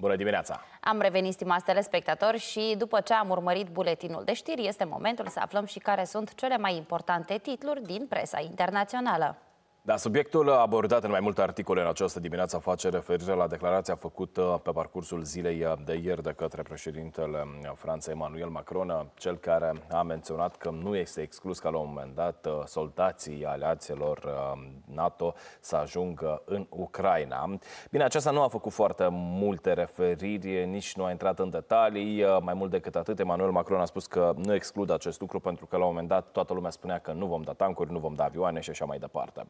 Bună dimineața! Am revenit, stimați telespectatori, și după ce am urmărit buletinul de știri, este momentul să aflăm și care sunt cele mai importante titluri din presa internațională. Da, subiectul abordat în mai multe articole în această dimineață face referire la declarația făcută pe parcursul zilei de ieri de către președintele Franței Emmanuel Macron, cel care a menționat că nu este exclus ca la un moment dat soldații aliaților uh, NATO să ajungă în Ucraina. Bine, aceasta nu a făcut foarte multe referiri, nici nu a intrat în detalii. Uh, mai mult decât atât, Emmanuel Macron a spus că nu exclud acest lucru pentru că la un moment dat toată lumea spunea că nu vom da tancuri, nu vom da avioane și așa mai departe.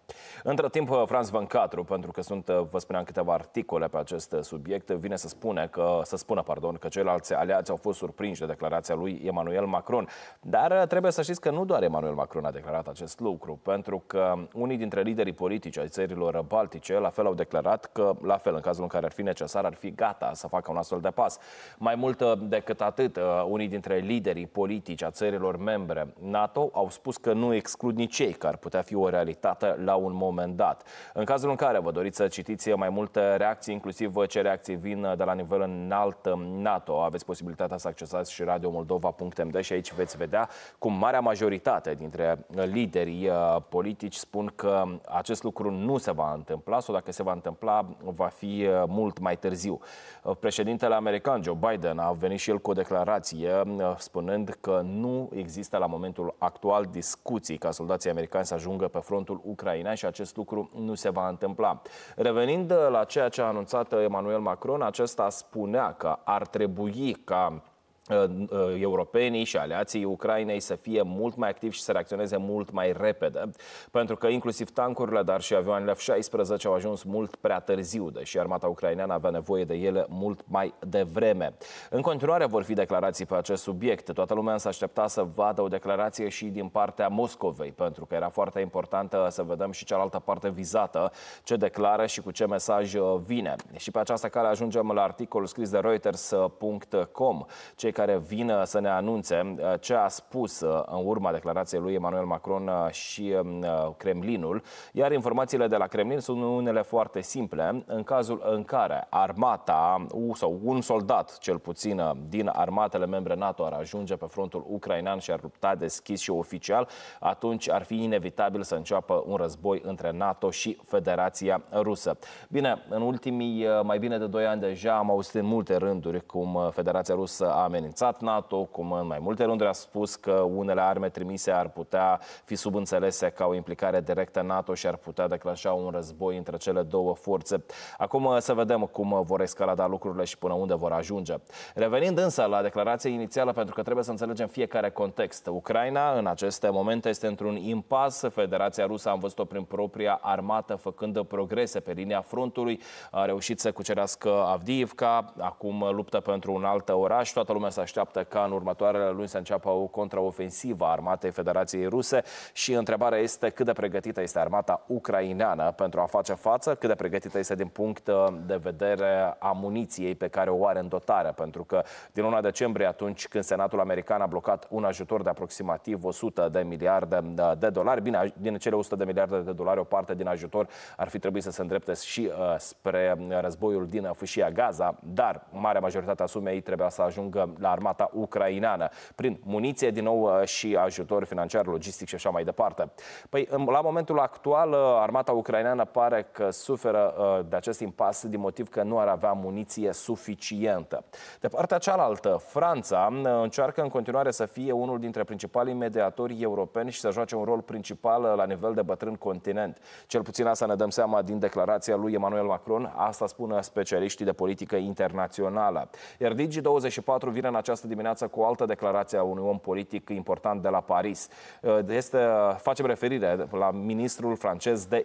Între timp, Franz Van Catru, pentru că sunt, vă spuneam, câteva articole pe acest subiect, vine să, spune că, să spună pardon, că ceilalți aliați au fost surprinși de declarația lui Emmanuel Macron. Dar trebuie să știți că nu doar Emmanuel Macron a declarat acest lucru, pentru că unii dintre liderii politici ai țărilor baltice la fel au declarat că, la fel, în cazul în care ar fi necesar, ar fi gata să facă un astfel de pas. Mai mult decât atât, unii dintre liderii politici a țărilor membre NATO au spus că nu exclud nici ei că ar putea fi o realitate la un un moment dat. În cazul în care vă doriți să citiți mai multe reacții, inclusiv ce reacții vin de la nivel înalt NATO, aveți posibilitatea să accesați și radiomoldova.md și aici veți vedea cum marea majoritate dintre liderii uh, politici spun că acest lucru nu se va întâmpla sau dacă se va întâmpla va fi uh, mult mai târziu. Uh, președintele american Joe Biden a venit și el cu o declarație spunând că nu există la momentul actual discuții ca soldații americani să ajungă pe frontul ucrainean și acest lucru nu se va întâmpla. Revenind la ceea ce a anunțat Emmanuel Macron, acesta spunea că ar trebui ca Uh, uh, europenii și aliații Ucrainei să fie mult mai activi și să reacționeze mult mai repede, pentru că inclusiv tancurile, dar și avioanele F-16 au ajuns mult prea târziu, deși armata ucraineană avea nevoie de ele mult mai devreme. În continuare vor fi declarații pe acest subiect. Toată lumea s-a aștepta să vadă o declarație și din partea Moscovei, pentru că era foarte importantă să vedem și cealaltă parte vizată, ce declară și cu ce mesaj uh, vine. Și pe această cale ajungem la articolul scris de Reuters.com. Cei care vin să ne anunțe uh, ce a spus uh, în urma declarației lui Emmanuel Macron uh, și um, Kremlinul, iar informațiile de la Kremlin sunt unele foarte simple. În cazul în care armata sau un soldat, cel puțin, din armatele membre NATO ar ajunge pe frontul ucrainean și ar lupta deschis și oficial, atunci ar fi inevitabil să înceapă un război între NATO și Federația Rusă. Bine, în ultimii mai bine de 2 ani deja am auzit în multe rânduri cum Federația Rusă a amenințat NATO, cum în mai multe rânduri a spus că unele arme trimise ar putea fi subînțelese ca o implicare directă NATO și ar putea declanșa un război între cele două forțe. Acum uh, să vedem cum uh, vor escalada lucrurile și până unde vor ajunge. Revenind însă la declarația inițială, pentru că trebuie să înțelegem fiecare context. Ucraina în aceste momente este într-un impas. Federația Rusă am văzut-o prin propria armată făcând progrese pe linia frontului. A reușit să cucerească Avdiivka, acum uh, luptă pentru un alt oraș. Toată lumea se așteaptă ca în următoarele luni să înceapă o contraofensivă a armatei Federației Ruse și întrebarea este cât de pregătită este armata ucraineană pentru a face față, cât de pregătită este din punct uh, de vedere a muniției pe care o are în dotare, pentru că din luna decembrie, atunci când Senatul American a blocat un ajutor de aproximativ 100 de miliarde uh, de dolari, bine, din cele 100 de miliarde de dolari, o parte din ajutor ar fi trebuit să se îndrepte și uh, spre uh, războiul din fâșia Gaza, dar marea majoritate a sumei trebuia să ajungă la armata ucraineană, prin muniție din nou uh, și ajutor financiar, logistic și așa mai departe. Păi, um, la momentul actual, uh, armata ucraineană pare că suferă uh, de acest impas din motiv că nu ar avea muniție suficientă. De partea cealaltă, Franța încearcă în continuare să fie unul dintre principalii mediatori europeni și să joace un rol principal la nivel de bătrân continent. Cel puțin asta ne dăm seama din declarația lui Emmanuel Macron, asta spun specialiștii de politică internațională. Iar Digi24 vine în această dimineață cu o altă declarație a unui om politic important de la Paris. Uh, este, facem referire la ministrul francez de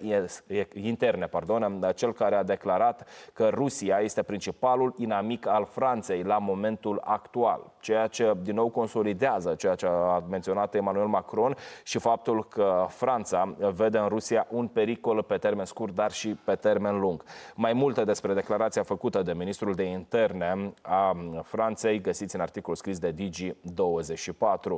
interne, pardon, uh, cel care a declarat că Rusia este principalul inamic al Franței la momentul actual ceea ce din nou consolidează ceea ce a menționat Emmanuel Macron și faptul că Franța vede în Rusia un pericol pe termen scurt, dar și pe termen lung. Mai multe despre declarația făcută de ministrul de interne a Franței găsiți în articol scris de Digi24.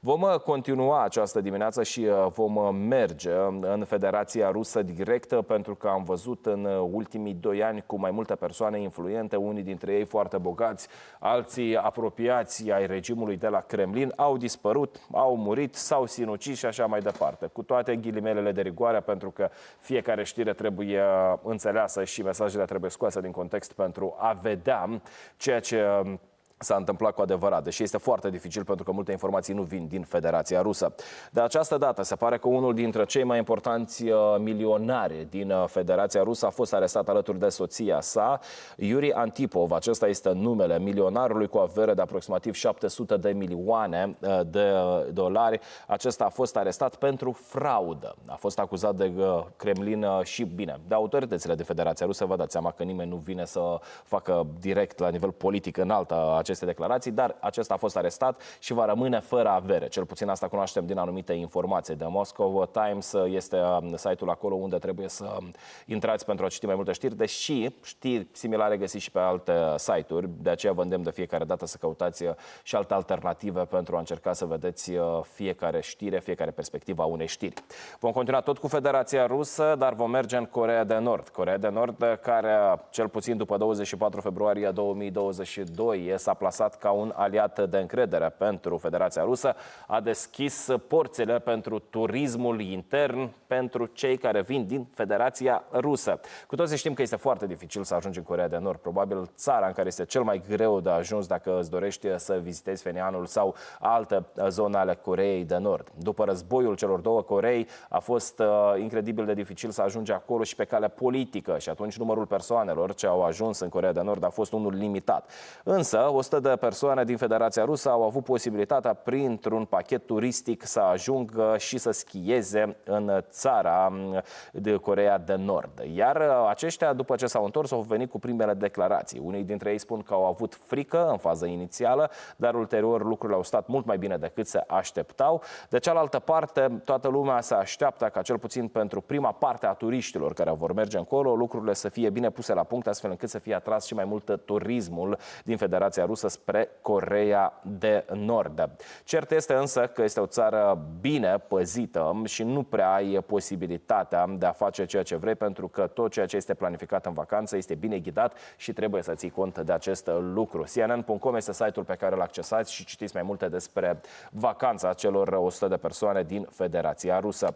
Vom uh, continua această dimineață și uh, vom uh, merge în Federația Rusă directă pentru că am văzut în ultimii doi ani cu mai multe persoane influente, unii dintre ei foarte bogați, alții apropiați aliații ai regimului de la Kremlin au dispărut, au murit, s-au sinucis și așa mai departe. Cu toate ghilimelele de rigoare, pentru că fiecare știre trebuie uh, înțeleasă și mesajele trebuie scoase din context pentru a vedea ceea ce um, s-a întâmplat cu adevărat, deși este foarte dificil pentru că multe informații nu vin din Federația Rusă. De această dată se pare că unul dintre cei mai importanți uh, milionari din uh, Federația Rusă a fost arestat alături de soția sa, Yuri Antipov. Acesta este numele milionarului cu avere de aproximativ 700 de milioane uh, de dolari. Acesta a fost arestat pentru fraudă. A fost acuzat de Kremlin și, bine, de autoritățile de Federația Rusă. Vă dați seama că nimeni nu vine să facă direct la nivel politic în alta aceste declarații, dar acesta a fost arestat și va rămâne fără avere. Cel puțin asta cunoaștem din anumite informații. de Moscow Times este um, site-ul acolo unde trebuie să um, intrați pentru a citi mai multe știri, deși știri similare găsiți și pe alte uh, site-uri, de aceea vă îndemn de fiecare dată să căutați uh, și alte alternative pentru a încerca să vedeți uh, fiecare știre, fiecare perspectivă a unei știri. Vom continua tot cu Federația Rusă, dar vom merge în Corea de Nord. Corea de Nord, care cel puțin după 24 februarie 2022 s-a plasat ca un aliat de încredere pentru Federația Rusă, a deschis porțile pentru turismul intern pentru cei care vin din Federația Rusă. Cu toții știm că este foarte dificil să ajungi în Corea de Nord, probabil țara în care este cel mai greu de ajuns dacă îți dorești să vizitezi Fenianul sau alte zone ale Coreei de Nord. După războiul celor două Corei a fost uh, incredibil de dificil să ajungi acolo și pe calea politică și atunci numărul persoanelor ce au ajuns în Corea de Nord a fost unul limitat. Însă, o 100 de persoane din Federația Rusă au avut posibilitatea, printr-un pachet turistic, să ajungă și să schieze în țara mm, de Corea de Nord. Iar uh, aceștia, după ce s-au întors, au venit cu primele declarații. Unii dintre ei spun că au avut frică în fază inițială, dar ulterior lucrurile au stat mult mai bine decât se așteptau. De cealaltă parte, toată lumea se așteaptă ca cel puțin pentru prima parte a turiștilor care vor merge încolo, lucrurile să fie bine puse la punct, astfel încât să fie atras și mai mult turismul din Federația Rusă dusă spre Coreea de Nord. Cert este însă că este o țară bine păzită și nu prea ai posibilitatea de a face ceea ce vrei pentru că tot ceea ce este planificat în vacanță este bine ghidat și trebuie să ții cont de acest lucru. CNN.com este site-ul pe care îl accesați și citiți mai multe despre vacanța celor 100 de persoane din Federația Rusă.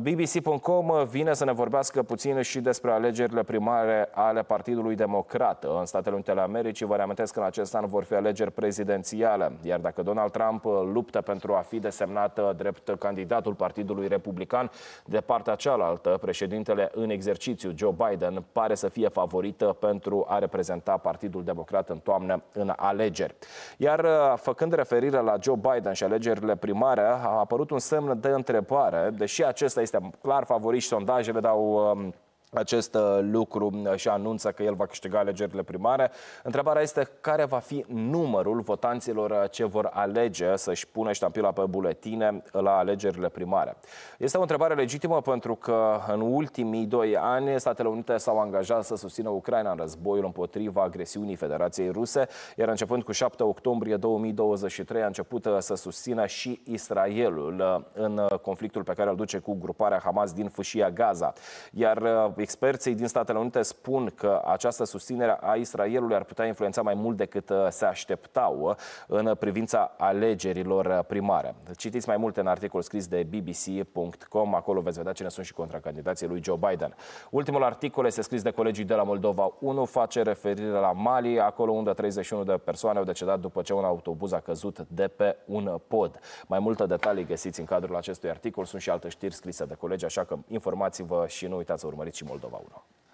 BBC.com vine să ne vorbească puțin și despre alegerile primare ale Partidului Democrat în Statele Unite ale Americii. Vă reamintesc că în acest an vor fi alegeri prezidențiale, iar dacă Donald Trump uh, luptă pentru a fi desemnat uh, drept candidatul Partidului Republican, de partea cealaltă, președintele în exercițiu Joe Biden pare să fie favorită uh, pentru a reprezenta Partidul Democrat în toamnă în alegeri. Iar făcând referire la Joe Biden și alegerile primare, a apărut un semn de întrebare, deși acesta este clar favorit și sondajele dau um, acest uh, lucru uh, și anunță că el va câștiga alegerile primare. Întrebarea este care va fi numărul votanților uh, ce vor alege să-și pună ștampila pe buletine la alegerile primare. Este o întrebare legitimă pentru că în ultimii doi ani Statele Unite s-au angajat să susțină Ucraina în războiul împotriva agresiunii Federației Ruse, iar începând cu 7 octombrie 2023 a început să susțină și Israelul în conflictul pe care îl duce cu gruparea Hamas din fâșia Gaza. Iar Experții din Statele Unite spun că această susținere a Israelului ar putea influența mai mult decât uh, se așteptau uh, în privința alegerilor uh, primare. Citiți mai multe în articol scris de bbc.com, acolo veți vedea cine sunt și contracandidații lui Joe Biden. Ultimul articol este scris de colegii de la Moldova 1, face referire la Mali, acolo unde 31 de persoane au decedat după ce un autobuz a căzut de pe un pod. Mai multe detalii găsiți în cadrul acestui articol, sunt și alte știri scrise de colegi, așa că informați-vă și nu uitați să urmăriți și Moldova 1.